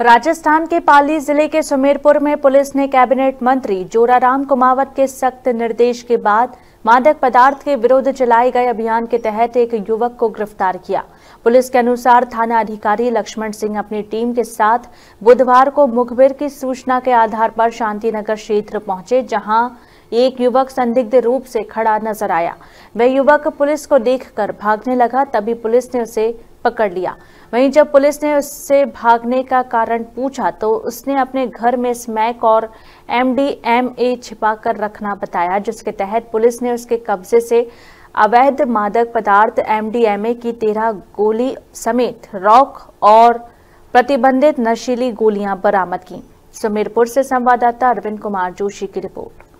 राजस्थान के पाली जिले के सुमेरपुर में पुलिस ने कैबिनेट मंत्री जोराराम कुमावत के सख्त निर्देश के बाद मादक पदार्थ के विरुद्ध चलाए गए अभियान के तहत एक युवक को गिरफ्तार किया पुलिस के अनुसार थाना अधिकारी लक्ष्मण सिंह अपनी टीम के साथ बुधवार को मुखबिर की सूचना के आधार पर शांतिनगर क्षेत्र पहुंचे जहां एक युवक संदिग्ध रूप से खड़ा नजर आया वह युवक पुलिस को देखकर भागने लगा तभी पुलिस ने उसे पकड़ लिया वहीं जब पुलिस ने उससे भागने का कारण पूछा तो उसने अपने घर में स्मैक और एमडीएमए छिपाकर रखना बताया जिसके तहत पुलिस ने उसके कब्जे से अवैध मादक पदार्थ एमडीएमए की तेरह गोली समेत रॉक और प्रतिबंधित नशीली गोलियां बरामद की सुमीरपुर से संवाददाता अरविंद कुमार जोशी की रिपोर्ट